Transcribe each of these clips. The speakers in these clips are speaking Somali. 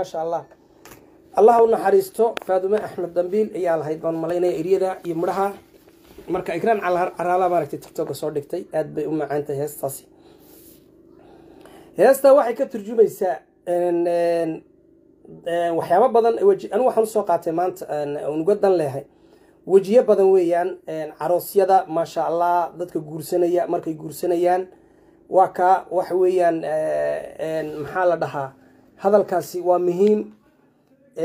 maasha allah allah u naxariisto faadume axmed dambiil ayaa lahayd baan malaynaya eryada iyo midhaha marka igraan caraala maaragtay tictoga soo dhigtay aad bay u macaan heestaasi heestaa waxay ka turjumaysaa waxyaabo badan anigu waxaan usoo qaatay maanta unuga dan leehay wejiyo badan weeyaan caroosyada maasha allah dadka guursanaya markay guursanayaan waa kaa waxa weeyaan maxaa la dhahaa hadalkaasi waa muhiim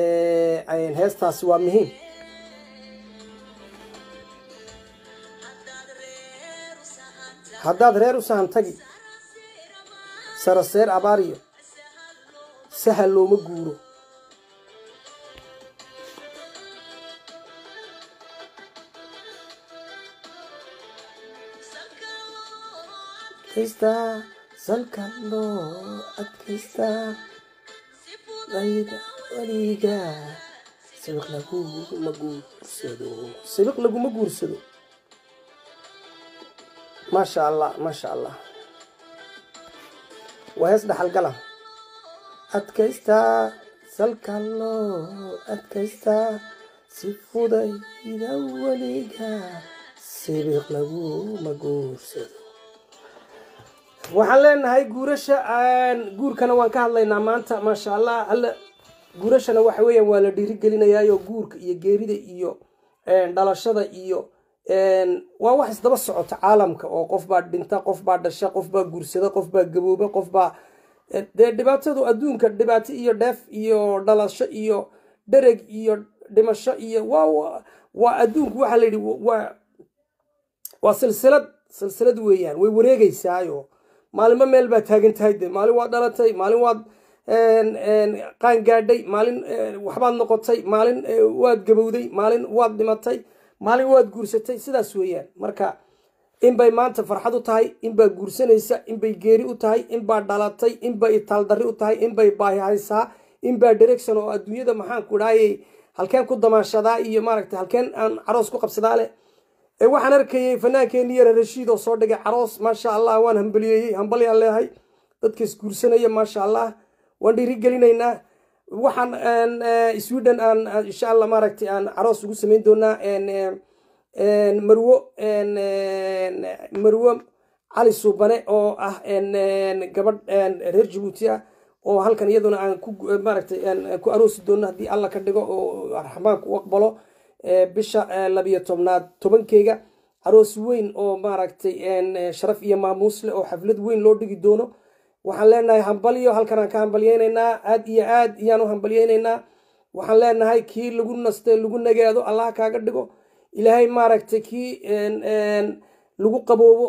eh, heestaasi waa muhiim haddaad reer u sahan tagi saraseer abaariyo sahal looma guuro weliga weligaa sibik laguma guursado sibik laguma guursado maasha allah maasha allah waa hees dhaxalgala adkaystaa salkallo loo adkaystaa si fudayda weligaa sibik laguma guursado waxaan leenahay guurasha guurkana waan ka hadlaynaa maanta maasha allah alla guurashana waxa weeyaan waa la dhiirigelinayaayo guurka iyo geerida iyo dhalashada iyo waa wax isdaba socoto caalamka oo qof baa dhinta qof baa dhasha qof baa guursada qof baa gabooba qof baa dee dhibaatadu adduunka dhibaato iyo dheef iyo dhalasho iyo dhereg iyo dhimasho iyo waa waa adduunku waxaa la yidhi waa silsilad silsilad weeyaan way wareegeysaayo maalinba meel baa taagan tahay de maalin waad dhalatay maalin waad qaan gaadhay maalin waxbaad noqotay maalin e, waad gabowday maalin waad dhimatay maalin waad guursatay sidaas weeyaan marka inbay maanta farxad u tahay inbaa guursanaysa inbay geeri u tahay inbaa dhalatay inbay itaaldarri u tahay inbay baahihaysaa inbaa direction oo adduunyada maxaan ku halkeen ku damaashadaa iyo maaragtay halkeen aan caroos ku qabsadaa leh ee waxaan arkayay fanaankeenii yare rashiid oo soo dhigay caroos maasha allah waan hambaliyeyey hambalyaan leehay dadka isguursanaya maasha allah waan dhiirigelinaynaa waxaan sweden aan insha allah maaragtay aan caroos ugu samayn doonaa marwo marwo cali suubane oo ah gabadh reer jabuuti ah oo halkan iyaduna aan ku maaragtay ku aroosi doono haddii alla ka dhigo oo raxmaanku u aqbalo bisha labiyo tobnaad tobankeyga aroos weyn oo maaragtay sharaf iyo maamuusle oo xaflad weyn loo dhigi doono waxaan leenahay hambalyo halkanaan ka hambalyeynaynaa aad iyo aad ayaan u hambalyeynaynaa waxaan leenahay kii lagu naste lagu nagaado allah kaaga dhigo ilaahay maaragtay kii lagu qaboobo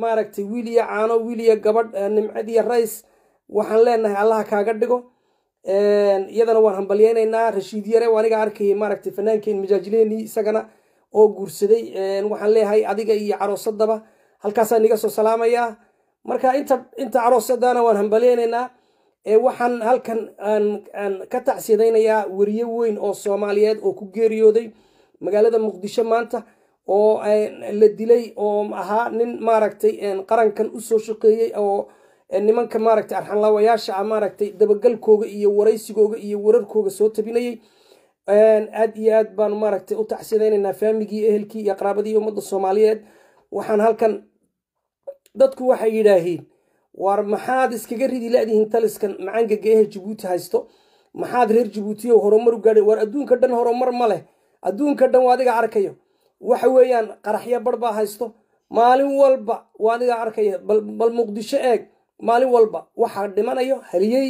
maaragtay wiil iyo caano wiil iyo gabadh nimcad iyo rays waxaan leenahay allah kaaga dhigo iyadana waan hambalyeynaynaa rashiid yare aniga arkayay maaragtay fanaankeen majaajileni isagana oo guursaday waxaan leeyahay adiga iyo caroosadaba halkaasaa niga soo salaamayaa marka inta inta caroosadaana waan hambalyeynaynaa waxaan halkan aan ka tacsidaynayaa weriye weyn oo soomaaliyeed oo ku geeriyooday magaalada muqdisho maanta oo la dilay oo ahaa nin maaragtay qarankan usoo shaqeeyey oo nimanka maaragtay arxanlaawayaasha ah, maaragtay dabagalkooga iyo waraysigooga iyo wararkooga soo tabinayay aad iyo aad baanu maaragtay u tacsiyadaynaynaa faamigii ehelkii iyo qaraabadii ummadda soomaaliyeed waxaan halkan dadku waxay yidhaahiin waar maxaad iskaga ridi la'dihiin taliskan macangaga ehel jabuuti haysto maxaad reer jabuutiyow horumar u gaadhay waar adduunka dhan horumar ma leh adduunka dhan waa adiga arkayo waxa weeyaan qaraxyo bar haysto maalin walba waa adiga arkaya bal muqdisho eeg maalin walba waxaa dhimanayo haliyey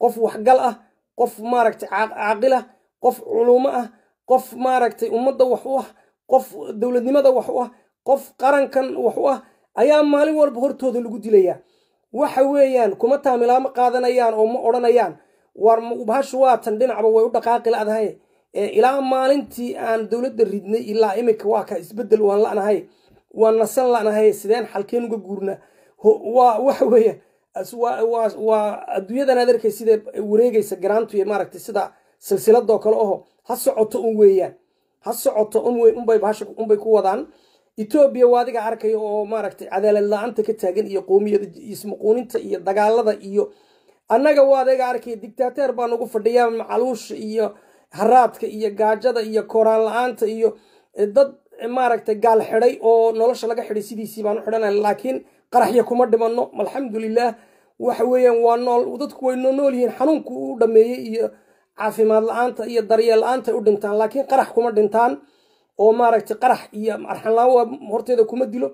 qof waxgal ah qof maaragtay caaqil ah qof culumo ah qof maaragtay ummadda wax u ah qof dowladnimada wax u ah qof qarankan wax u ah ayaa maalin walba hortooda lagu dilayaa waxa weeyaan kuma taamilaamo qaadanayaan oo ma odhanayaan war bahashu waatan dhinacba way u dhaqaaqi ladahay ilaa maalintii aan dowladda ridnay ilaa iminka waa ka isbedel waan lanahay waan nasan lanahay sideen xalkeen uga guurnaa waxa weeye waa adduunyadan aad arkay sida wareegaysa garaantu iyo sida silsiladoo kale oho ha socoto un weeyaan ha socoto ununbay ku wadaan etoobiya waa adiga arkaya oo maaragtay cadaalad la-aanta ka taagan iyo qoomiyad ismuquuninta iyo dagaalada iyo annaga waa adiga arkaya digtaateer baa nagu fadhiyaa macaluusha iyo haraadka iyo gaajada iyo kooraan la-aanta iyo eh, dad eh, maaragtay gaal xidhay oo nolosha laga xidhay sidiisii baan u xidhanay laakiin qaraxya kuma dhimanno alxamdulilaah waxa weeyaan waa nool dadku way nool yihiin xanuunku u dhameeyey iyo caafimaad la-aanta iyo daryeel la-aanta u dhintaan laakiin qarax kuma dhintaan oo maaragtay qarax iyo arxanlaa horteeda kuma dilo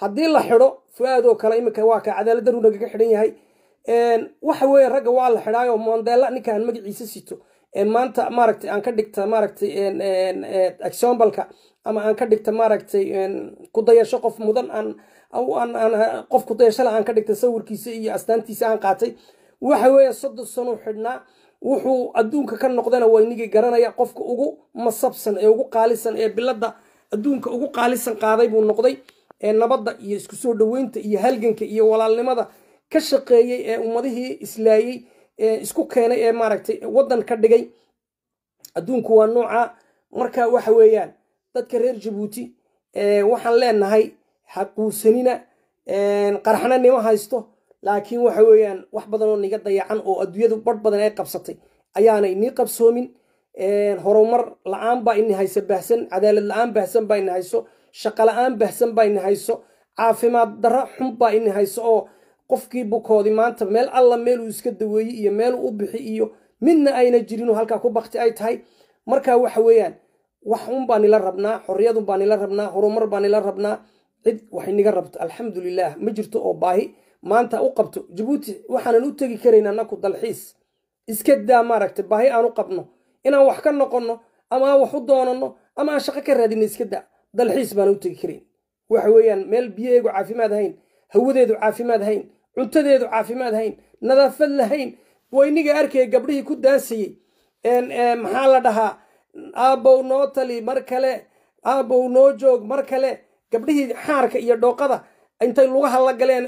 haddii la xidho fu-aad oo kale iminka waa ka cadaalad darru nagaga xidhan yahay waxa weeye ragga waa la xidhaayo mondeela ninkaan magaciisa sito ee maanta maaragtay aan ka dhigta maaragtay exambalka ama aan ka dhigta maaragtay ku qof mudan aan qofku dee shalay aan ka dhigtay sawirkiisa iyo astaantiisa aan qaatay waxa weeye soddon sanuu xidhnaa wuxuu adduunka ka noqdana waynigii garanaya qofka ugu masabsan ee ugu qaalisan ee biladda adduunka ugu qaalisan qaaday buu noqday ee nabadda iyo isku soo dhoweynta iyo halganka iyo walaalnimada ka shaqeeyey ee ummadihii islaayey ee isku keenay ee maaragtay waddan ka dhigay adduunku waa noocaa marka waxa weeyaan dadka reer jabuuti waxaan leenahay ha quusanina qaraxna nima haysto laakiin waxa weeyaan wax badan oo niga dayacan oo adduunyadu barh badan ay qabsatay ayaanay nii qabsoomin horumar la-aan baa ini hayso bahsan cadaalad la-aan bahsan baa ini hayso shaqo la-aan bahsan baa ini hayso caafimaad darro xun baa ini hayso oo qofkii bukoodii maanta meel alla meeluu iska daweeyey iyo meeluu u bixi iyo midna ayna jirinoo halkaa ku bakti ay tahay marka waxa weeyaan wax un baa nila rabnaa xorriyadun baa nila rabnaa horumar baa nila rabnaa cid wax inaga rabto alxamdulilaah ma jirto oo baahi maanta u qabto jabuuti waxaanan u tegi karaynaa naku dalxiis iska daa maaragta baahi aan u qabno inaan wax ka noqonno ama aan wax u doonanno ama aan shaqo ka raadinno iska daa dalxiis baan u tegi karayn waxa weeyaan meel biyaheegu caafimaad hayn hawadeedu caafimaad hayn cuntadeedu caafimaad hayn nadaafad lahayn wayniga arkaya gabdhihii ku daansayey maxaa la dhahaa aabbow noo tali mar kale aabbow noo joog mar kale gabdhihii xaarka iyo dhooqada intay lugaha la galeen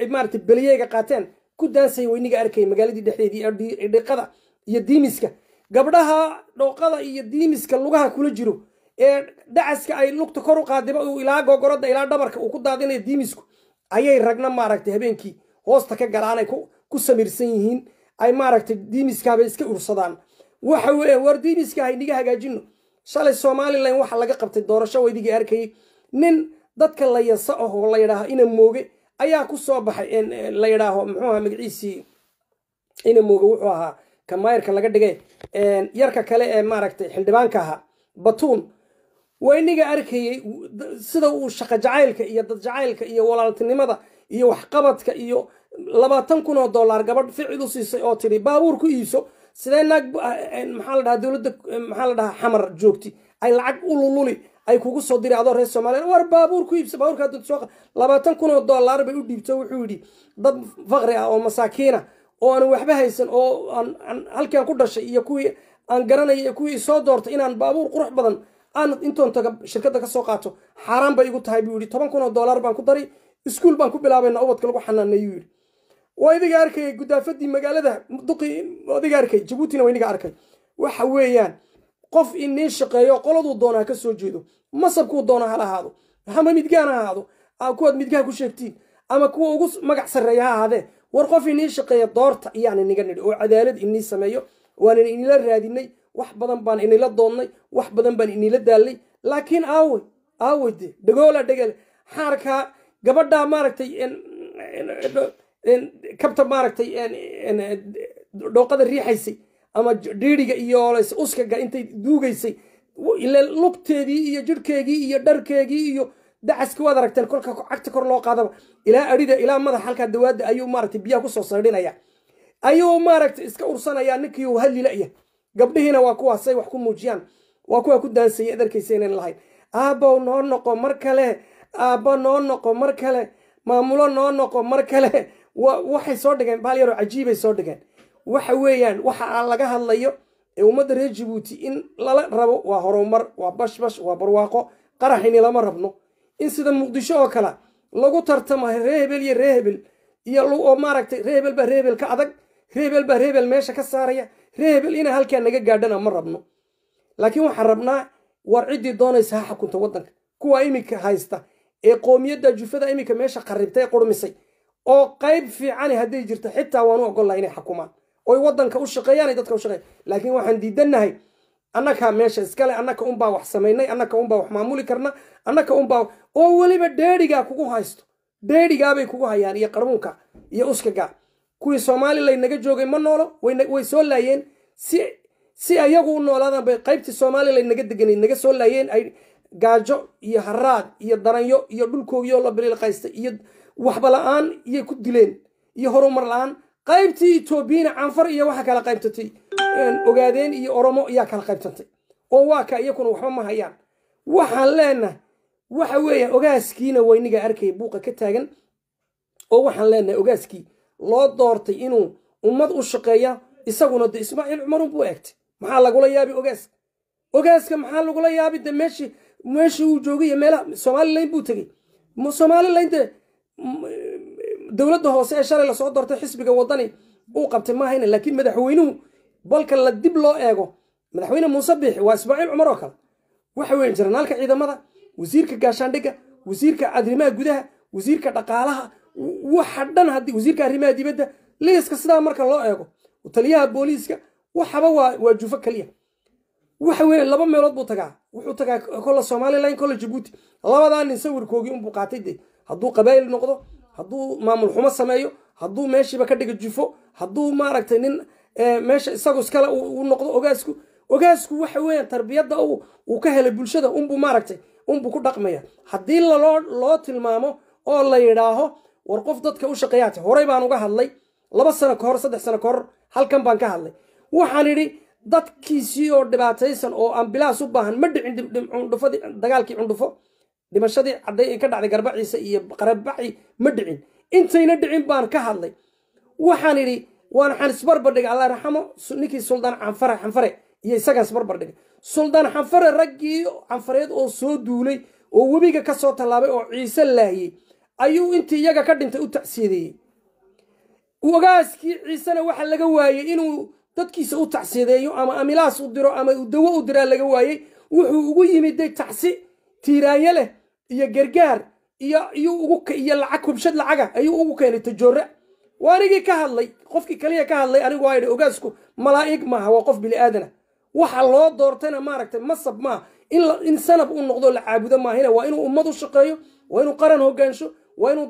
ay maarata beliyeega qaateen ku daansay weyniga arkay magaaladii dhexdeedii idhiqada iyo diimiska gabdhaha dhooqada iyo diimiska lugaha kula jiro ee dhacaska ay lugta kor u qaadiba uu ilaa gogoradda ilaa dhabarka uu ku daadinaya diimisku ayay ragna maaragtay habeenkii hoosta ka galaanay ku samirsan yihiin ay maaragtay diimiskaabay iska ursadaan waxa weeye war diimiskaaha inaga hagaajino shalay somalilan waxa laga qabtay doorasho weydigii arkayay nin dadka layasa aho la yidhaaho ina mooge ayaa ku soo baxay eh, la yidhaaho muxuu aha magaciisii ina mooge wuxuu ahaa kamayrka laga dhigay yarka kale ee maaragtay xildhibaanka ahaa batuun wayniga arkayey sida uu shaqa jacaylka iyo dad jacaylka iyo walaaltinimada iyo waxqabadka iyo labaatan kun oo dollar gabadh ficil u siisay oo tidhi baabuur ku iibso sidee naag ah, maxaa la dhahaa dowladda eh, maxaa la dhahaa xamar joogti ay lacag u lululi ay kugu soo diraado reer soomaliya war baabuur ku iibso baabuurkaad soo labaatan kun oo dollar bay u dhiibto wuxuu yidhi dad faqri ah oo masaakiina ah, oo aan waxba haysan oo aan halkaan ku dhashay iyo kuwii aan garanaya iyo kuwii isoo doortay inaan baabuur qurux badan aan intoon taga shirkadda ka qaato xaaraan bay igu tahay buu yidhi toban kun oo dollar baan ku daray iskuul baan ku bilaabayna ubadka lagu xanaaneeyuu yidhi waa idiga arkaya guddaafadii magaalada duqi waa arkay jabuutina waa iniga arkay waxa weeyaan qof in nin shaqeeyo qoladuu doonaa ka soo jeedo masabkuu doona hala ahaado ama midgaan ha ahaado kuwaad midgaha ku sheegtiin ama kuwa ugu magac sarreeya ha ahaadee war qof inii shaqeeya doorta ayaana niga nidhi oo cadaalad inii sameeyo waanan inila raadinay wax badan baan inila doonnay wax badan baan inila daalnay laakiin aawe aawe de dhegoola dhegale xaarkaa gabadhaa maaragtay kabta maaragtay dhooqada riixaysay ama dhiiriga iyo uskaga intay duugaysay lugteedii iyo jirkeegii iyo dharkeegii iyo dacaski waad aragteen kolka cagta kor loo qaadaba ilaa adhida ilaa madax halkaa dawaada ayuu maarata biyaha kusoo saydhinaya ayuu maaragta iska ursanayaa ninkii halila iyo gabdhihiina waa kuwaasay wax ku muujiyaan waa kuwa ku daansayay adarkaysa inayn lahayn aabbow noo noqo mar kale aabbo noo noqo mar kale maamulo noo noqo mar kale waxay soo dhigeen bahal yaroo cajiibay soo dhigeen waxa weeyaan waxa aan laga hadlayo ee ummadda reer jibuuti in lala rabo waa horumar waa bashbash waa barwaaqo qaraxini lama rabno in sida muqdisho oo kale lagu tartamo ree hebel iyo ree hebel iyo maaragtay ree hebel baa ree hebel ka adag ree hebel baa ree hebel meesha ka saaraya ree hebel inaa halkaa naga gaadhana ma rabno laakiin waxaan rabnaa war ciddii doonaysa ha xukunta waddanka kuwa iminka haysta ee qoomiyadda jufada iminka meesha qarribta ee qurmisay oo qayb fiicani hadday jirto xitaa waan u ogol laha inay xukumaan oy wadanka u shaqeeyaana dadka ushaqeeya laakiin waxaan diidanahay annagaa meesha iskale annaka unbaa wax samaynay annaka unbaa wax maamuli karna annaka unbaa oo weliba dheerigaa kugu haysto dheerigaabay kugu hayaan iyo qarmuunka iyo uskagaa kuwii soomaali laynaga joogay ma noolo way soo laayeen si si ayagu u noolaadaan bay qaybtii soomaali laynaga deganay naga soo laayeen ay gaajo iyo haraad iyo daranyo iyo dhulkoogiyoo la biliil qaystay iyo waxba aan iyay ku dileen iyo horumar la-aan qaybtii etoobiyana canfar iyo waxa kala qaybtantay ogaadeen iyo oromo ayaa kala qaybtantay oo waa ka iyakuna waxba ma hayaan waxaan leenahay waxa weeyaan ogaaskiina wayniga arkaya buuqa ka taagan oo waxaan leenahay ogaaskii loo doortay inuu ummad u shaqeeya isaguna de ismaaciil cumarun buu eegtay maxaa lagula yaabi ogaaska ogaaska maxaa lagula yaabi de meeshii meeshii uu joogay iyo meelaha somalilan buu tegay somalilan de dowladda hoose ee shalay lasoo doortay xisbiga wadani uu qabtay maahayna laakiin madaxweynuhu balka la dib loo eego madaxweyne muuse biixi waa ismaaciil cumar oo kale waxa weyn jarnaalka ciidamada wasiirka gaashaandhigga wasiirka arrimaha gudaha wasiirka dhaqaalaha waxa dhan haddii wasiirka arrimaha dibadda liiska sidaa marka loo eego taliyaha booliiska waxaba waa waa jufo keliya waxa weeye laba meelood buu tagaa wuxuu tagaa kolle somalilan kolle jabuuti labadaa nin sawirkoogii unbuu qaatay dee hadduu qabaa'il noqdo hadduu maamul xumo sameeyo hadduu meeshiiba ka dhiga jufo hadduu maaragtay nin eh, meesha isagu iskale u noqdo ogaasku ogaasku waxa weeyaan tarbiyadda uu ka helay bulshada unbuu maaragtay unbuu ku dhaqmaya haddii loo loo tilmaamo oo la yidhaaho war qof dadka u shaqeeyaate horey baan uga hadlay laba sano ka hor saddex sano kahor halkan baan ka hadlay waxaan idhi dadkiisii oo dhibaataysan oo ambilaas u baahan ma dhicin dagaalkii cundhufo dhimashadii cadday ay ka dhacday garbaciise iyo qarabaci ma dhicin intayna dhicin baan ka hadlay waxaan idhi waan xanisbarbardhig alla raxamo ninkii suldaan canfare xanfare iyo isagaan isbarbardhig suldaan xanfare raggii canfareed oo soo duulay oo webiga kasoo tallaabay oo ciise laahiyey ayuu intii iyaga ka dhintay u tacsiideeyey wagaaskii ciisena waxa laga waayey inuu dadkiisa u tacsiideeyo ama amilaas u diro ama dawo u diraa laga waayey wuxuu ugu yimid day tacsi tiiraaye leh iyo gargaar iyuu ugu iyo lacag hubshad lacaga ayuu ugu keenay tajoore waa anigii ka hadlay qofkii kaliya ka hadlay anigu waa idhi ogaasku malaa'ig maaha waa qof bini aadana waxa loo doortayna maaragtay masab maaha in sanab u noqdo la caabudo maahina waa inuu ummad u shaqeeyo waa inuu qaran hogaansho waa inuu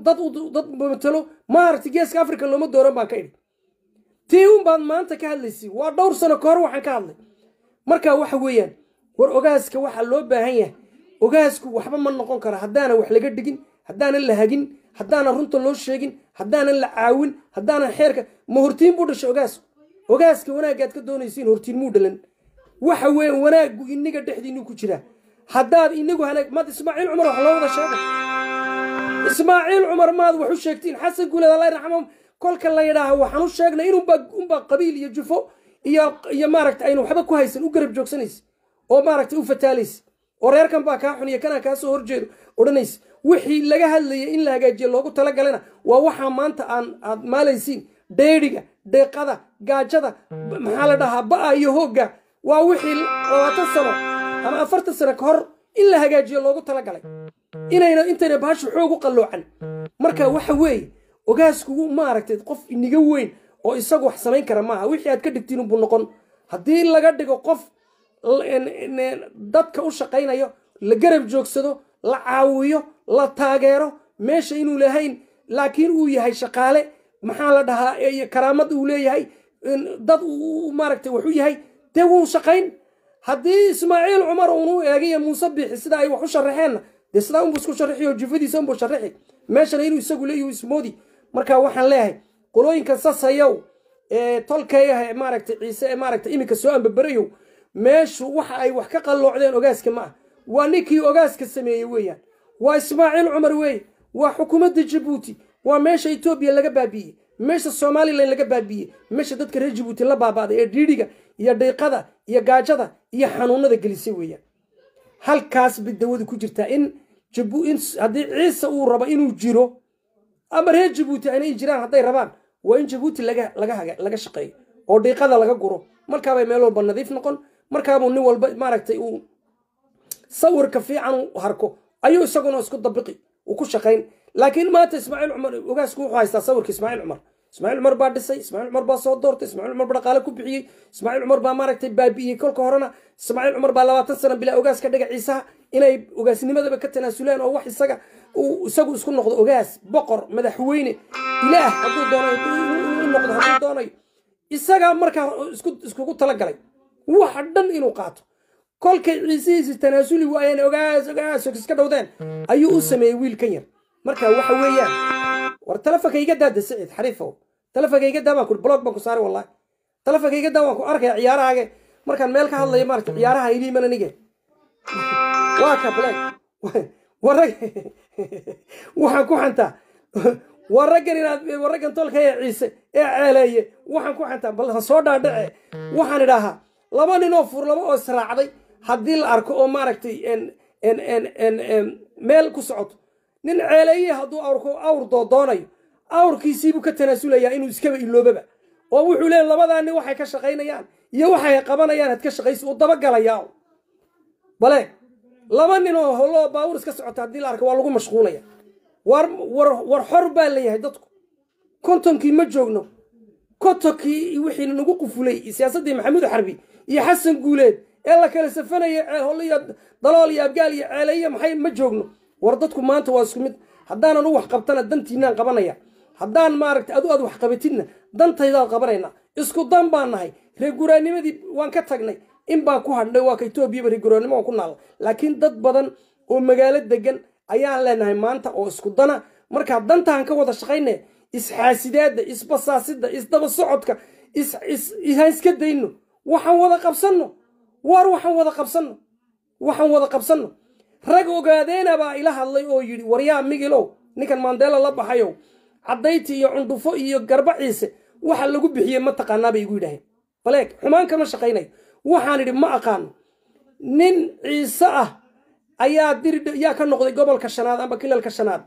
dad matalo maaragtay geeska africa looma dooran baan ka idhi tii un baad maanta ka hadlaysay waa dhowr sano ka hor waxaan ka hadlay marka waxa weeyaan war ogaaska waxaa loo baahan yahay ogaasku waxba ma noqon kara haddaanan wax laga dhigin haddaanan la hagin haddaanan runta loo sheegin haddaanan la caawin haddaanan xeerka ma hortiin buu dhashay ogaasku ogaaska wanaaggaad ka doonaysiin hortiin muu dhalan waxa weeye wanaaggu inaga dhexdiinu ku jira haddaad inagu hanaag maad ismaaciil cumar wax loo wada sheegay ismaaciil cumar maad wax u sheegtiin xasan guuleed alla raxmo kolka la yidhaaha waxaan u sheegnay inunba unbaa qabiil iyo jufo iyo iyo maaragta aynu waxba ku haysan u garab joogsanaysa oo maaragtay u fataalaysa oo reerkan baa kaa xuniya kanaa kaa soo horjeedo odhanaysa wixii laga hadlayay in la hagaajiya loogu talagalana waa waxaa maanta aan aad maalaysiin dheeriga dheeqada gaajada maxaa la dhahaa ba-a iyo hoogga waa wixii labaatan sano ama afartan sano ka hor in la hagaajiyo loogu talagalay inayna intayna baashu xoog u qalloocan marka waxa weeye ogaaskugu maaragtay qof iniga weyn oo isagu wax samayn kara maaha wixii aad ka dhigtiin unbuu noqon haddii laga dhigo qof dadka u shaqaynayo la garab joogsado la caawiyo la taageero meesha inuu lahayn laakiin uu yahay shaqaale maxaa la dhahaa karaamad uu leeyahay dad maaragtay waxu yahay dee wuu shaqayn haddii ismaaciil cumar uunu eegaya muuse bixi sida ay wax u sharaxeenna dee sidaa unbuu isku sharaxi oo jifadiisa unbu sharaxi meeshana inuu isagu leeyahu ismoodi marka waxaan leeyahay qolooyinka sasayow ee tolkeeyaha maaragtay ciise ee maaragtay iminka soo ambaberayow meeshu waxa ay wax ka qalloocdeen ogaaska ma ah waa ninkii ogaaska sameeyey weeyaan waa ismaaciil cumar weeye waa xukuumadda jabuuti waa meesha etoobiya laga baabi'iyey meesha somalilan laga baabi'iyey meesha dadka reer jabuuti la baabaaday ee dhiidhiga iyo dhiiqada iyo gaajada iyo xanuunada gelisay weeyaan halkaas bay dawadu ku jirtaa in haddii ciise uu rabo inuu jiro ama reer jabuuti i jiraan hadday rabaan waa in jabuuti laga shaqeeyo oo dhiiqada laga guro markaabay meel walba nadiif noqon markaabuu nin walba maaragtay uu sawirka fiican harko ayuu isaguna isku dabiqi uu ku shaqayn laakiin maanta ismaaciil cumar ogaasku wuxuu haystaa sawirka ismaaciil cumar ismaaciil cumar baa dhisay ismaaciil cumar baa soo doortay ismaaciil cumar baa dhaqaale ku bixiyey ismaaciil cumar baa maaragtay baabi'iyey kolka horena ismaaciil cumar baa labaatan sano bilaa ogaaska dhagaciisaha inay ogaasnimadaba ka tanaasulaan oo wax isaga uu isagu isku noqdo ogaas boqor madaxweyne ilaah hadduu doonayo noqdo hadduu doonayo isagaa markaa iskugu tala wax dhan inuu qaato kolkay ciisihiisa tanaasuligu ayaan ogaas ogaas iska dhowdeen ayuu u sameeyey wiilkan yar marka waxa weeyaan war talefonka iga daada sicid xariifow talefonka iga daa baan ku blog baan ku saaray wallahi talefonka iga daa waan ku arkaya ciyaarahaage markaan meel ka hadlaya maarata ciyaaraha ilii mana waa ka black warag waxaan ku xantaa waraggan inaad waraggan tolka ee ciise ee ceeleeye waxaan ku xantaa bal ha soo dhaadhace waxaan idhaahaa laba ninoo fuurlamo oo israacday haddii la arko oo maaragtay meel ku socoto nin ceeleeye hadduu awrko awr doodoonayo awrkiisiibuu ka tanaasulayaa inuu iskaba iloobaba oo wuxuu leeya labadaa waxay ka shaqaynayaan iyo waxay qabanayaan had ka shaqaysi uu dabagalayaa baleeg laba oo holoo baawur iska socota haddii la arka waa lagu mashquulaya war xor baa leeyahay dadku kontonkii ma joogno kontonkii wixii nagu qufulay siyaasaddii maxamuud xarbi iyo xasan guuleed ee la kala safanaya ceelhollo dalool iyo abgaal iyo ceeleeyo maxay ma joogno war dadku maanta waa isku mid haddaanan u wax qabtana dantiinaan qabanaya haddaan maaragta adu aad wax qabatidna dantaydaad qabanaynaa isku dan baan nahay reeguraanimadii waan ka tagnay in baan ku hadhnay waa ka etoobiyaba reeguraannimo waan ku naalla laakiin dad badan oo magaalo degan ayaan leenahay maanta oo isku dana markaa dantaan ka wada shaqayne is isxaasidaadda isbasaasidda isdaba socodka is is ihaan iska dayno waxaan wada qabsanno waar waxaan wada qabsanno waxaan wada qabsanno rag ogaadeenabaa ila hadlay oo yidhi waryaa migilow ninkan mandela la baxayo caddayti iyo cundhufo iyo garba ciise waxa lagu bixiyey ma taqaanaa bay igu yidhaheen baleeg xumaan kama shaqaynayo waxaan idhi ma aqaano nin ciise ah ayaa diriyaa ka noqday gobolka shanaad amba kilalka shanaad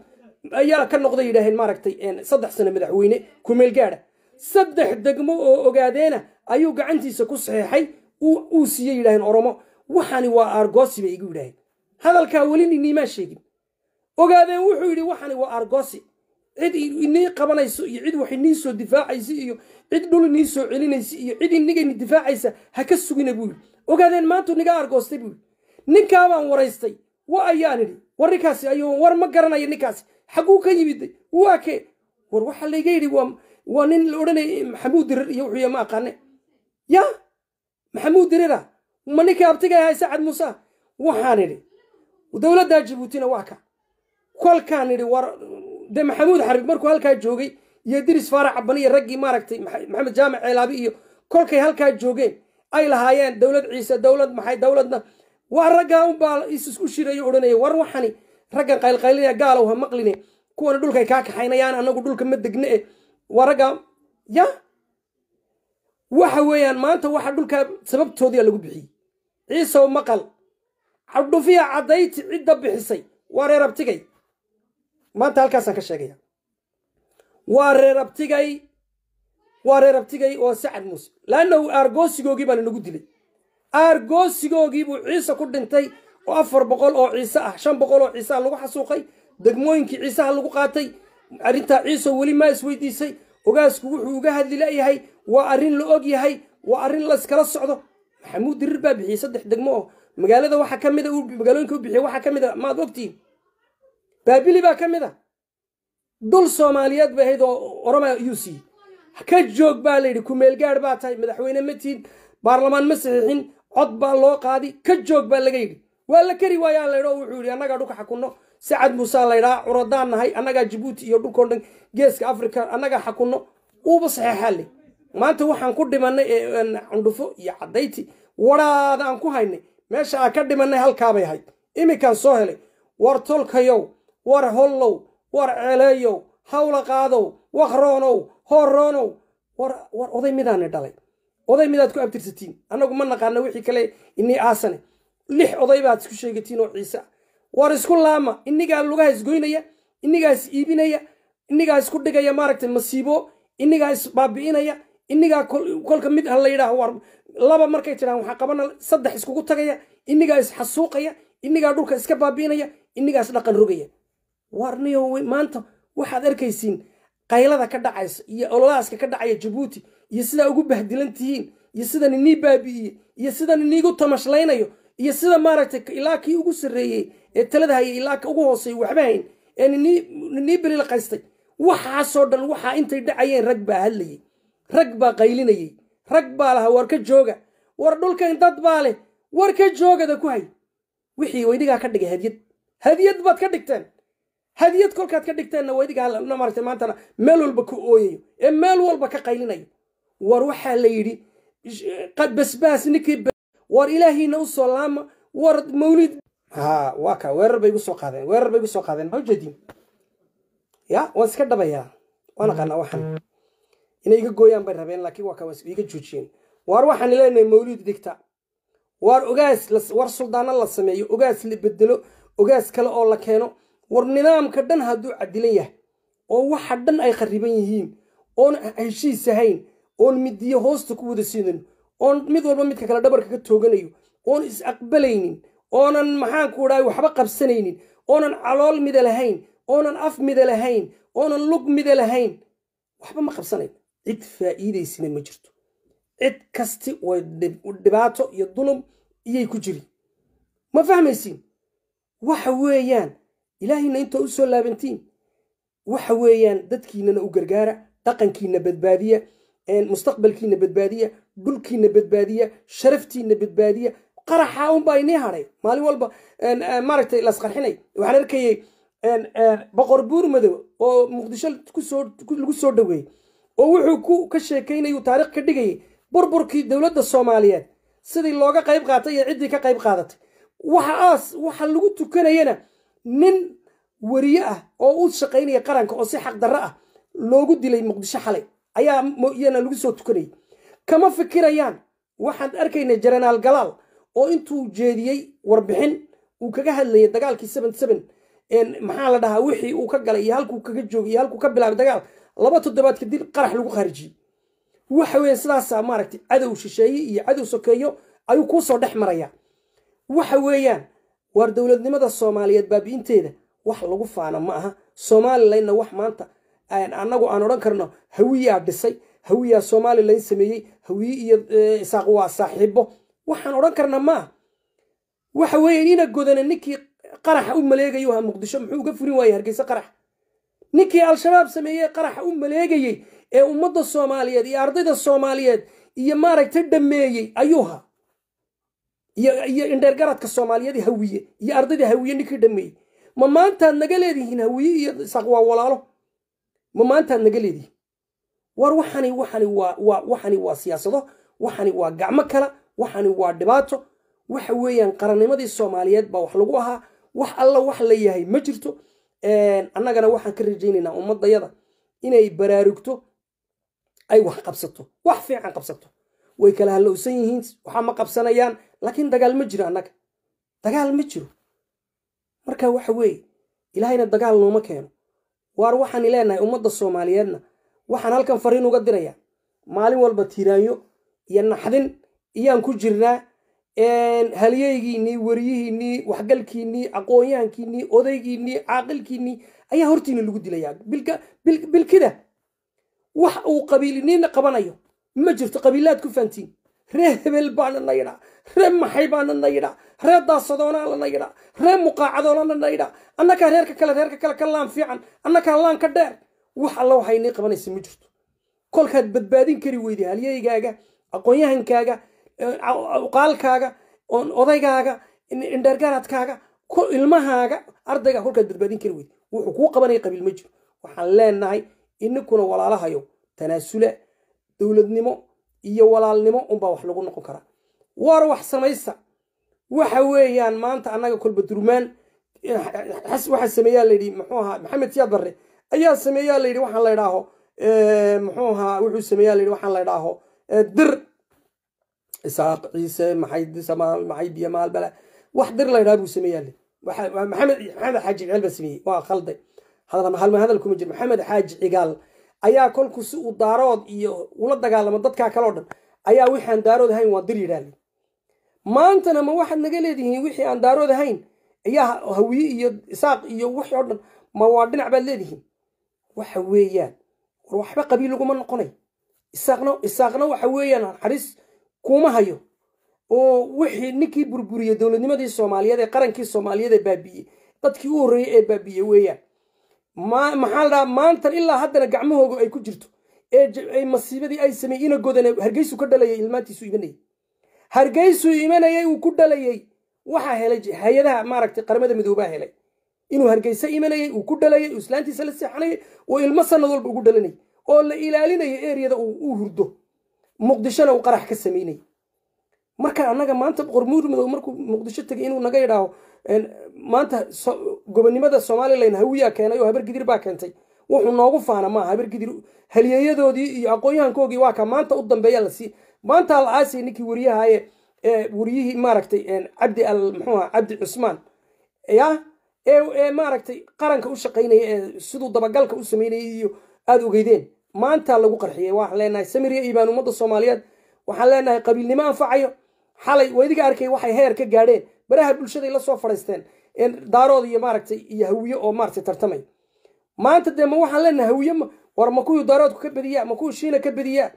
ayaa ka noqday yidhaaheen maaragtay saddex sano madaxweyne kumeelgaada saddex degmo oo ogaadeena ayuu gacantiisa ku saxeexay uu siiyey yidhaaheen oromo waxani waa aargoosi bay igu yidhaaheen hadalkaa weli niniimaa sheegin ogaadeen wuxuu yidhi waxani waa aargoosi cid inii qabanayso iyo cid wax inii soo difaacaysa iyo cid dhul inii soo celinaysa iyo cid inigani difaacaysa ha ka sugina buu yidhi ogaadeen maantu niga argoostay buu yidhi ninkaabaan waraystay wa ayaan idhi war ninkaasi war ma garanaya ninkaasi xagguu ka yimiday waa kee war waxaa layga yidhi waa waa nin la odhanayay maxamuud dirir iyo wuxuu ma aqaane ya maxamuud dirira ma ninka abtiga ahay sacad muuse waxaan idhi dowladdaa jabuutina waa ka kolkaan idhi war de maxamuud xarig markuu halkaa joogay iyo diris faarac cabani iyo raggii maaragtay maxamed jaamac ceelaabi iyo kolkay halkaa joogeen ay lahaayeen dowlad ciise dowlad maxay dowladna waa raggaa unbaa isisku shirayo odhanaya war waxani raggan qaylqaylinaya gaalow maqline kuwana dhulkay kaa kaxaynayaan annagu dhulka ma degna e waraga ya waxa weeyaan maanta waxa dhulkaa sababtoodiia lagu bixiyey ciisow maqal cadhufiya caddayti cidda bixisay waa reer abtigay maanta halkaasaan ka sheegaya waa reer abtigay waa reer abtigay oo sacad muuse laanna aargoosigoogii baa lanagu dilay aargoosigoogii buu ciise ku dhintay oo afar boqol oo ciise ah shan boqol oo ciise ah lagu xasuuqay degmooyinkii ciisaha lagu qaatay arrintaa ciiso weli maa isweydiisay ogaasku wuxuu uga hadli la'yahay waa arrin la og yahay waa arrin layskala socdo maxamuud dirir baa bixiyey saddex degmo oo magaalada waxaa ka mida magaalooyinka u bixiya waxaa ka mida maad ogtiin baabili baa ka mid a dul soomaaliyeed bay ahayd oo oroma yuu siiyey ka joog baa la yidhi layidhi kumeelgaadh baa tahay madaxweyne ma tihin baarlamaan ma saxiixin cod baa loo qaadi ka joog baa laga yidhi waa la kari waayaa laydhi oo wuxuu yidhi annagaa dhuka xakunno sacad muuse laydhahaa curadaan nahay annagaa jabuuti iyo dhulkao dhan geeska africa annagaa xakunno uuba saxeexaa maanta waxaan ku dhimanay cundhufo iyo cadayti waraada aan ku haynay meesha aan ka dhimanay halkaabay ahayd iminkaan soo helay war tolkayow war hollow war celeeyow hawla qaadow wakroonow horoonow war war oday midaani dhalay oday midaad ku abtirsatiin annagu ma naqaana wixii kale inii aasane lix oday baad isku sheegatiin oo ciise ah war isku laama inigaa lugaha isgoynaya innigaa is iibinaya inigaa isku dhigaya maaragtay masiibo innigaa isbaabi'inaya innigaa kolka mid ha yidhaaho war laba markay tidhaan waxaa qabana saddex iskugu tagaya innigaa isxasuuqaya innigaa dhulka iska baabi'inaya innigaa isdhaqan rogaya war niyo maanta waxaad arkaysiin qaylada ka dhacaysa iyo ololaaska ka dhacaya jabuuti iyo sidaa ugu bahdilan tihiin iyo sidan inii baabi'iye iyo sidan iniigu tamashlaynayo iyo sida maaragtay ilaa kii ugu sarreeyey ee talada hayay ilaa ka ugu hoosay waxba hayn ee ninii la qaystay waxaasoo dhan waxaa intay dhacayeen rag baa hadlayay rag baa qaylinayey rag baa lahaa war ka jooga war dhulkan dad baa leh war ka joogada ku hay wixii weydigaa ka dhigay hadyad hadyad baad ka dhigteen hadyad kolkaad ka dhigteenna weydigaa marata maantana meel walba ka ooyayo ee meel walba ka qaylinayo war waxaa la yidhi basbaas ninkii war ilaahiina u soo laama war mawlid ha waa ka weerar bay igu qaadeen weerar bay igu soo qaadeen hojadi ya waan iska dhabayaa waan aqaanaa waxan inay iga gooyaan bay rabeen laakiin waa waa iga joojiyeen waar waxaan leenahay mawlid digta waar ogaas war suldaano la sameeyo ogaas la bedelo ogaas kale oo la keeno war nidaamka dhan hadduu cadilan yahay oo waxa dhan ay khariban yihiin oon heshiis ahayn oon midiyo hoosta ku wada siidano oon mid walba midka kale dhabarka ka tooganayo oon is aqbalaynin oonan maxaan ku dhahay waxba qabsanaynin oonan calool mida lahayn oonan af mida lahayn oonan lug mida lahayn waxba ma qabsanayn cid faa'iidaysina ma jirto cid kasti way dhibaato iyo dulum iyay ku jiri ma fahmaysiin waxa weeyaan ilaahayna inta u soo laabantiin waxa weeyaan dadkiinana u gargaara dhaqankiina badbaadiya mustaqbalkiina badbaadiya dhulkiina badbaadiya sharaftiina badbaadiya qaraxa unbaa inii haday maalin walba maaragtay lasqarxinay waxaan arkayey boqor buur madow oo muqdisho lagu soo dhoweeyey oo wuxuu ku ka sheekaynayuu taariikh ka dhigayay burburkii dowladda soomaaliyeed sidii looga qayb qaatay iyo ciddii ka qayb qaadatay waxaas waxa lagu tukanayana nin weriye ah oo u shaqaynaya qaranka oo si xaq xaqdarro ah loogu dilay muqdisho xalay ayaa iyana lagu soo tukanayay kama fikirayaan waxaan arkaynay jenaraal galaal oo intuu jeediyey warbixin uu kaga hadlayay dagaalkii maxaa la dhahaa wixii uu ka galay iyo halkuu kaga joogay iyo halkuu ka bilaabay dagaal laba toddobaad kadib qarax lagu kharijiyey waxa weeye sidaasa ah maaragtay cadow shisheeye iyo cadow sokeeyo ayuu kuusoo dhex marayaa waxa weeyaan waar dowladnimada soomaaliyeed baabi'inteeda wax lagu faano ma aha somalilanna wax maanta annagu aan odhan karno hawiyaa dhisay hawiyaa somalilan sameeyey hawiye iyo isaaq waa saaxiibo waxaan odhan karnaa maa waxa weeye nina godana ninkii qaraxa u maleegayo ahaa muqdisho muxuu uga furin waayey hargeysa qarax ninkii al-shabaab sameeyey qaraxa u maleegayey ee ummadda soomaaliyeed iyo ardayda soomaaliyeed iyo maaragta dhameeyey ayuu haa iyo indheergaradka soomaaliyeed hawiye iyo ardayda hawiye ninkii dhameeyey ma maantaad naga leedihiin hawiye iyo isaaq waa walaalo ma maantaad naga leedihiin war waxani waxani waa waa waxani waa siyaasado waxani waa gacmo kala waxani waa dhibaato waxa weeyaan qarannimadii soomaaliyeed baa wax lagu ahaa wax alla wax la yahay ma jirto annagana waxaan ka rajaynaynaa ummadayada inay baraarugto ay wax qabsato wax fiican qabsato way kala hallowsan yihiin waxa ma qabsanayaan laakiin dagaal ma jiro annaga dagaal ma jiro marka waxa weeye ilaahayna dagaal nooma keeno waar waxaan leenahay ummadda soomaaliyeedna waxaan halkan fariin uga dirayaa maalin walba tiiraanyo iyo naxdin iyaan ku jirnaa halyeygiinii weriyihiinii waxgalkiinii aqoonyahankiinii odaygiinii caaqilkiinii ayaa hortiina lagu dilayaa bilkida wax uu qabiilinina qabanayo ma jirto qabiilaad ku fantiin ree hebel baana na ree maxay baana na ree daasadoonala na yidhaa ree muqaacadoonala na yidhaa annakaa reerka kale reerka kale ka laan fiican annakaa laan ka dheer wax alla waxaynii qabanaysa ma jirto kolkaad badbaadin kari weyday halyeygaaga aqoonyahankaaga uqaalkaaga oon odaygaaga indhergaradkaaga ilmahaaga ardayga kolkaa badbaadin kari weyd wuxuu kuu qabanaya qabiil ma jiro waxaan leenahay ininkuna walaalahayo tanaasula dowladnimo iyo walaalnimo unbaa wax lagu noqon karaa war wax samaysa waxa weeyaan maanta annaga kolba durmaan waxaa sameeyaa layidhi muxuu ahaa maxamed siyaad barre ayaa sameeyaa layidhi waxaan laydhaaho eh, muxuu ahaa wuxuu sameeyaa layidhi waxaan laydhaaho eh, dir isaaq ciise maxay disamaal maxay biyamaal bale wax dir laydhaha buu sameeyaale maxamed maxamed xaaji cigaal baa sameeyey waa khalday hadalma hadal kuma jir maxamed xaaji cigaal ayaa kolku si uu daarood iyo ula dagaalamo dadkaa kaleo dhan ayaa wixii aan daarood ahayn waa dir yidhaale maantana ma waxaad naga leedihiin wixii aan daarood ahayn ayaa hawiye iyo isaaq iyo wixii oo dhan ma waa dhinac baad leedihiin waxa weeyaan war waxba qabiil laguma noqonay isaaqna isaaqna waxa weeyaan naxariis kuma hayo oo wixii ninkii burburiyey dowladnimadii soomaaliyeed ee qarankii soomaaliyeed ee baabi'iyey dadkii u horreeyey ee baabi'iyey weeyaan maxaa la dhahaa maantan ilaa haddana gacmahoogu ay ku jirto ee masiibadii ay sameeyey inagoodana hargeysu ka dhalayay ilmaantiisu imanayay hargeysuu imanayay uu ku dhalayey waxaa helay hay-adaha maaragtay qaramada midoobaa helay inuu hargeyse imanayay uu ku dhalayay uu islaantiisa la seexanayay oo ilmo sanad walba ugu dhalanayay oo la ilaalinayo eriyada uu hurdo muqdishona uu qarax ka sameynay marka annaga maanta qormuud markuu muqdisho tegay inuu naga yidhaaho maanta gobonimada somalilan hawiyaa keenay oo habar baa keentay wuxuu noogu faana maaha habar gidir iyo aqoon-yahankoogii waa ka maanta u dambeeya lasii maanta al aasiya ninkii waryahaye waryihii maaragtay cabdi al muxuuha cabdi cusmaan ya ee maaragtay qaranka u shaqaynaya ee siduu dabagalka u sameynayay iyo aada ogeydeen maanta lagu qarxiyey waxaan leenahay samir iyo iibaan ummadda soomaaliyeed waxaan leenahay qabiilnimo anfacayo xalay wadiga arkay waxay heer ka gaadheen baraha bulshaday la soo fadhiisteen daarood iyo maaragtay iyo hawiye oo maaragtay tartamay maanta dee ma waxaan leenahay hawiye war ma kuwii daaroodku ka bediyaa ma kuwii shiina ka bediyaa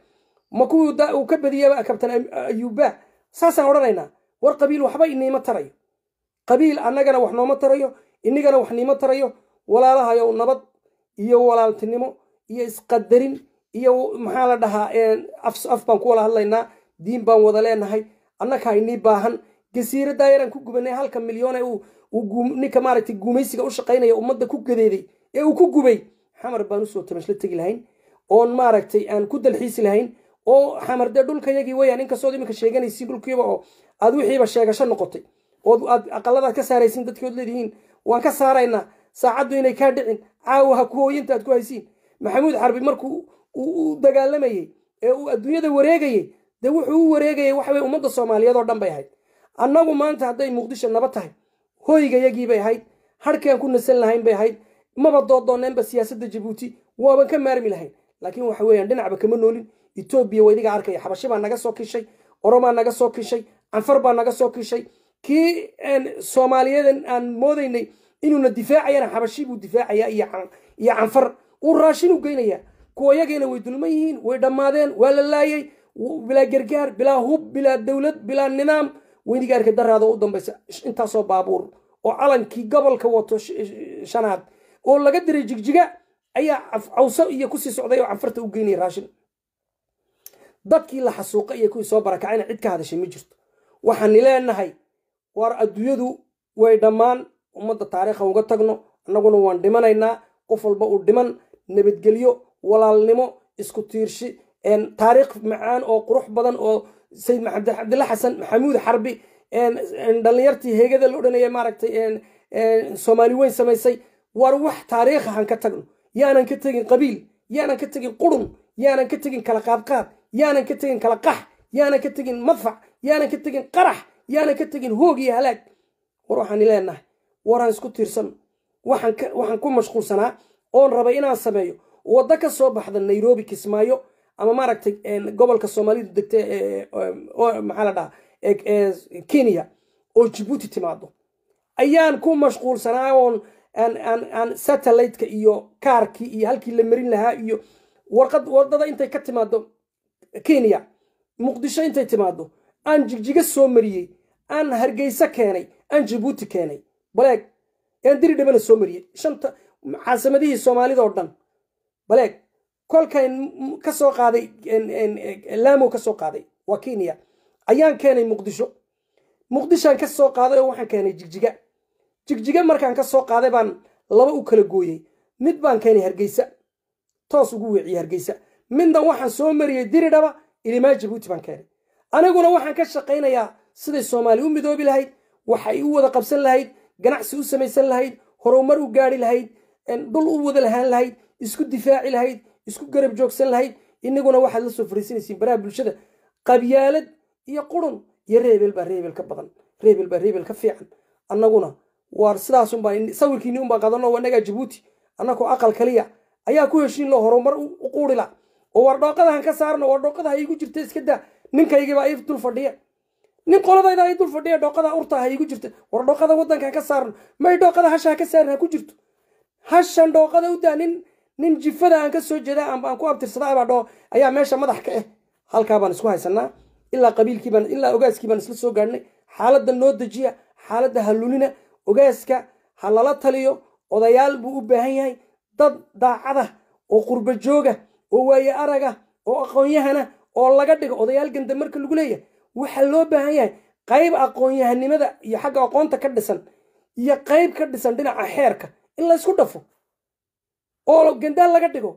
ma kuwii uu ka bediyaa kabtan ayuuba saasaan odhanaynaa war qabiil waxba iniima tarayo qabiil annagana wax nooma tarayo inigana wax niima tarayo walaalahayow nabad iyo walaaltinimo iyo isqadarin iyo maxaa la dhahaa af baan ku wada hadlaynaa diin baan wada leenahay annakaa inii baahan jasiiraddaa yaraan ku gubanay halka milyoone ninka maaragtay gumaysiga u shaqaynaya ummadda ku gadeeday ee uu ku gubay xamar baan usoo tamashla tegi lahayn oon maaragtay aan ku dalxiisi lahayn oo xamar dee dhulkayagii weyaan inkastood iminka sheeganaysiin dhulkiiba oo aad wixiiba sheegasho noqotay ood aad aqaladaad ka saaraysiin dadkood leedihiin waan ka saaraynaa saacaddu inay kaa dhicin caawa ha ku hooyinta aad ku haysiin maxamuud xarbi markuu u dagaalamayey ee uu adduunyada wareegayey dee wuxuu u wareegayay waxawey ummadda soomaaliyeed oo dhan bay ahayd annagu maanta hadday muqdisho naba tahay hoygayagiibay ahayd harkaan ku nasan lahayn bay ahayd maba doodooneenba siyaasadda jabuuti waaban ka maarmi lahayn laakiin waxa weeyaan dhinacba kama noolin etoobiya waa idiga arkaya xabashi baa naga soo kishay oromaa naga soo kishay canfar baa naga soo kishay kii soomaaliyeedan aan moodaynay inuuna difaacayana xabashi buu difaacaya iyo canfar wuu raashin u geynaya kuwa yagiina way dulman yihiin way dhammaadeen waa la laayay bilaa gargaar bilaa hub bilaa dowlad bilaa nidaam weynigaarka daraada u dambaysa intaasoo baabuur oo calankii gobolka wato shanaad oo laga diray jigjiga ayaa cawso iyo kusii socday oo canfarta u geynaya raashin dadkii la xasuuqa iyo kuwii soo barakacayna cid ka hadashay ma jirto waxaan leenahay waar adduunyadu way dhammaan ummadda taariikha uga tagno annaguna waan dhimanaynaa qof walba uu dhiman nabadgelyo walaalnimo isku tiirshi taariikh macaan oo qurux badan oo sayid cabdilla xasan maxamuud xarbi dhalinyartii heegada la odhanaya maaragtay soomaali weyn samaysay war wax taariikhahan ka tagno yaanan ka tegin qabiil yaanan ka tegin qurun yaanan ka tegin kala qaadqaad yaanan ka tegin kala qax yaanan ka tegin madfac yaanan ka tegin qarax yaanan ka tegin hoog iyo halaag war waxaan leenahay waraan isku tiirsanno waxaan ku mashquulsanaa oon rabay inaan sameeyo waddo ka soo baxda nairobi kismaayo ama maaragtay gobolka soomaalidu degta maxaa la dhahaa kenya oo jibuuti timaado ayaan ku mashquulsanaa oon aan satelliteka iyo kaarkii iyo halkii la marin lahaa iyo warqad waddada intay ka timaado kenya muqdisho intay timaado aan jigjiga soo mariyey aan hargeysa keenay aan jibuuti keenay baleeg aan diri dhabana soo mariyey shanta caasimadihii soomaalida oo dhan baleeg kolkan kasoo qaaday laamo kasoo qaaday waa kenya ayaan keenay muqdisho muqdishaan kasoo qaaday oo waxaan keenay jigjiga jigjiga markaan kasoo qaaday baan laba u kala gooyey mid baan keenay hargeysa toos ugu weeciyey hargeysa midna waxaan soo mariyey diridhaba ilimaa jabuuti baan keenay aniguna waxaan ka shaqaynayaa siday soomaali u midoobi lahayd waxa ay u wada qabsan lahayd ganacsi u samaysan lahayd horumar u gaari lahayd dhul u wada lahaan lahayd isku difaaci lahayd isku garab joogsan lahayd inaguna waxaad la soo fariisanaysiin baraha bulshada qabyaalad iyo qurun iyo reebel baa reebel ka badan reebel baa reebel ka fiican annaguna waar sidaasun baan sawirkiinni unbaa qadanoo wanagaa jabuuti annakoo aqal kaliya ayaa ku heshiin loo horumar u quurila oo waar ka saarno waar dhooqada haigu jirta iska daa ninkaygiibaa ii dul fadhiya nin qoladayda ii dul fadhiya dhooqada urta ha iigu jirta waar waddankan ka saarno may dhooqada hasha ka saarin ha ku jirto hashan shandhooqada u daa nin nin jifada aan ka soo jeeda aan ku abtirsadaa baa dhoo ayaa meesha madax ka ah halkaa baan isku haysanaa ilaa qabiilkiibaan ilaa ogaaskii baan isla soo gaadhnay xaaladda noo dejiya xaaladda halulina ogaaska ha lala taliyo odayaal buu u baahan yahay dad daacada oo qurba jooga oo waaye araga oo aqoonyahana oo laga dhigo odayaal ganda marka lagu leeyahay waxaa loo baahan yahay qayb aqoonyahanimada yahanimada iyo xagga aqoonta ka dhisan iyo qayb ka dhisan dhinaca xeerka in laysku dhafo oo gandaal laga dhigo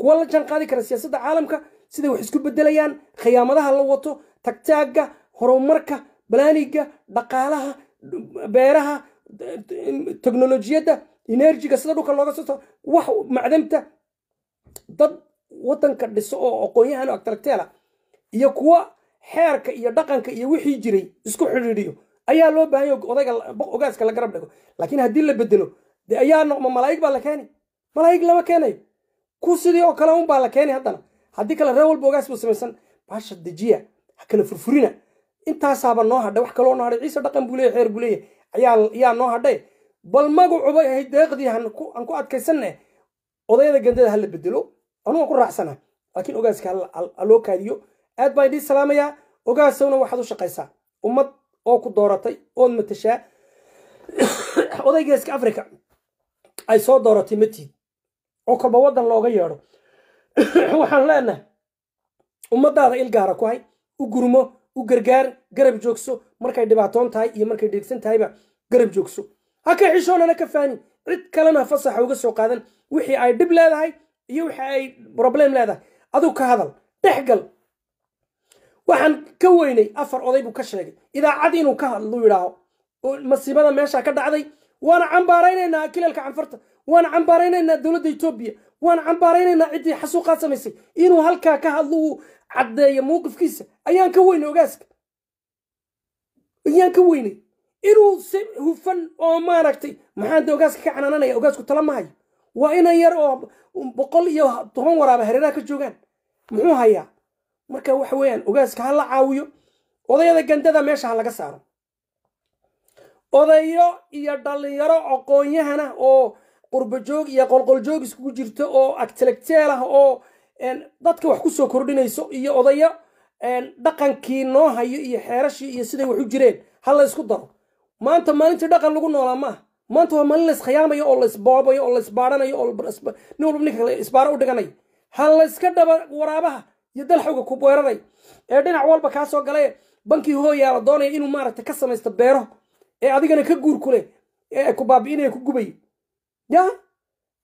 kuwa la jaan qaadi kara siyaasadda caalamka siday wax isku bedelayaan khiyaamadaha la wato tagtaaga horumarka balaaniga dhaqaalaha beeraha teknolojiyadda enerjiga sida dhulka looga soto wax macdamta dad waddanka dhiso oo aqoonyahan oo o iyo kuwa xeerka iyo dhaqanka iyo wixii jiray isku xidhiidhiyo ayaa loo bahanya ogaaska la garab dhego laakiin haddii la bedelo de ayaa noqma malaa'ig baa la keeni malaa'ig lama keenayo ku sidii oo kale un baa la keeni haddana haddii kale reer walba ogaas buu samaysan baasha dejiya ha kala furfurina intaasaaba noo hadhay wax kaloo noo hadhay ciise dhaqan buu leeyahy xeer buu leeyahy ayaa noo hadhay bal magacuba deeqdii aan ku adkaysanne odayada gandada ha la bedelo anuga ku raacsana laakiin ogaaska haloo kaadiyo aad baan idiin salaamayaa ogaasowna waxaad u shaqaysaa ummad oo ku dooratay ood matashaa odaygeeska africa ay soo dooratay matiid oo kolba waddan looga yeedho waxaan leenahay ummadaada ilgaara ku hay u gurmo u gargaar garab joogso markay dhibaatoon tahay iyo markay dheegsan tahayba garab joogso haka xishoonana ka faani cid kalena fasaxa uga soo qaadan wixii ay dhib leedahay iyo wixii ay broblem leedahay aduu ka hadal dhex waxaan ka weynay afar oday buu ka sheegay idaacad inuu ka hadlu yidhaaho masiibada meeshaa ka dhacday waana cambaaraynaynaa kilalka canfarta waana cambaaraynaynaa dowladda etoobiya waana cambaaraynaynaa ciddii xasuuqaad samaysay inuu halkaa ka hadlo uu caddeeyo mowqifkiisa ayaan ka weynay ogaaska ayaan ka weynay inuu si hufan oo maaragtay maxaan de ogaaska ka canaananaya ogaasku tala ma hayo waa inan yar oo boqol iyo toban waraaba hareeraha ka joogaan muxuu hayaa marka waxa weeyaan ogaaska ha la caawiyo odayada gandada meesha ha laga saaro odayo iyo dhallinyaro aqoon oo qurbajoog iyo qolqoljoog iskugu jirto oo agtelagteel ah oo dadka wax ku soo kordhinayso iyo odayo dhaqankii noo hayo iyo xeerashii iyo siday wax u jireen ha la daro maanta maalintii dhaqan lagu noolaa maaha maanta waa maalin la oo la oo la oo nin walba ninka isbaaro u dhiganayo ha la dhaba waraabaha iyo dalxuga ku beeraday ee dhinac walba kaa soo gala bankii hooyaala doonaya inuu maaragta ka samaysto beero ee adigana ka guurkule ku ee ku baabi'inaya ku gubay ya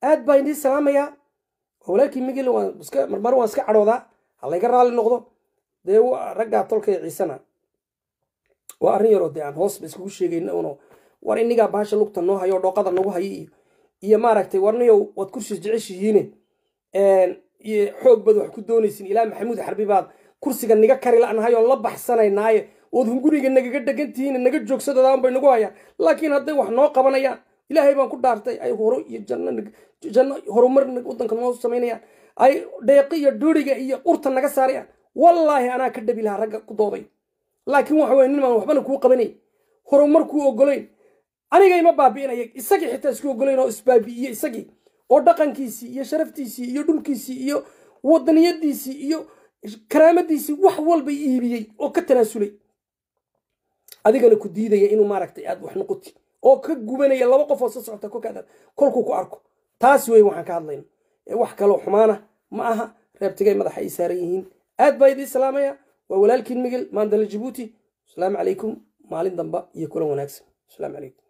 aad baa idii salaamayaa walaalkii migil marmar waan iska cadhoodaa halayga raalli noqdo dee raggaa tolkaya ciisana waa arrin yaroo dee aan hoosba iskugu sheegayna uno war inigaa baasha lugta noo hayo dhooqada nagu hayo iyo maaragtay warniyow waad kursiis jeceshihiine xoog baad wax ku doonaysin ilaa maxamuud xarbi baad kursiga niga kari la'nahay oo la baxsanaynaaye ood hunguriga nagaga dhegantihiin naga bay nagu hayaan laakiin hadday wax noo qabanayaan ilaahay baan ku dhaartay ay horo iyo janno horumar wadanka noo samaynayaan ay dheeqi iyo dhuriga iyo urta naga saarayaan wallaahi anaa ka dhabi lahaa ragga ku dooday laakiin waxa weye nin baan waxbana kuu qabanay horumar kuu ogolayn anigayma baabi'inaya isagii xitaa isku ogolayn oo isbaabi'iyey isagii oo dhaqankiisii iyo sharaftiisii iyo dhulkiisii iyo wadaniyadiisii iyo karaamadiisii wax walba iibiyey oo ka tanaasulay adigana ku diidaya inuu maaragtay aad wax noqoti oo ka gubanaya laba qof oo soo socota kokadaad kolkuu ku arko taas wey waxaan ka hadlayna wax kaloo xumaana ma aha reebtigay madaxa ay saaran yihiin aad baa idiin salaamaya waa walaalkiin migel maandale jabuuti asalaamu calaykum maalin damba iyo kulan wanaagsan asalaamu calaykum